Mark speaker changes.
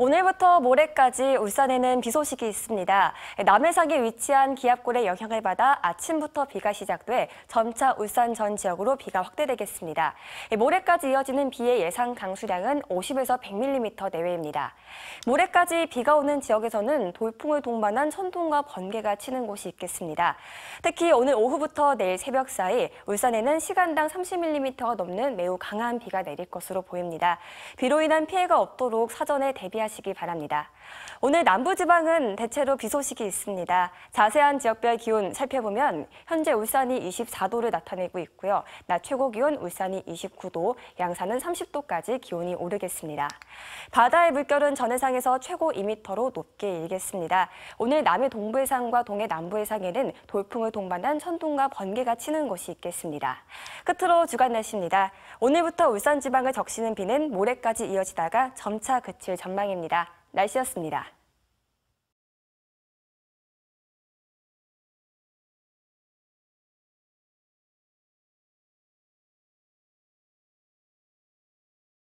Speaker 1: 오늘부터 모레까지 울산에는 비 소식이 있습니다. 남해상에 위치한 기압골의 영향을 받아 아침부터 비가 시작돼 점차 울산 전 지역으로 비가 확대되겠습니다. 모레까지 이어지는 비의 예상 강수량은 50에서 100mm 내외입니다. 모레까지 비가 오는 지역에서는 돌풍을 동반한 천둥과 번개가 치는 곳이 있겠습니다. 특히 오늘 오후부터 내일 새벽 사이 울산에는 시간당 30mm가 넘는 매우 강한 비가 내릴 것으로 보입니다. 비로 인한 피해가 없도록 사전에 대비하 주의하시기 바랍니다. 오늘 남부지방은 대체로 비 소식이 있습니다. 자세한 지역별 기온 살펴보면 현재 울산이 24도를 나타내고 있고요. 낮 최고 기온 울산이 29도, 양산은 30도까지 기온이 오르겠습니다. 바다의 물결은 전해상에서 최고 2m로 높게 일겠습니다. 오늘 남해 동부 해상과 동해 남부 해상에는 돌풍을 동반한 천둥과 번개가 치는 곳이 있겠습니다. 끝으로 주간 날씨입니다. 오늘부터 울산 지방을 적시는 비는 모레까지 이어지다가 점차 그칠 전망입니다. 정은입니다. 날씨였습니다.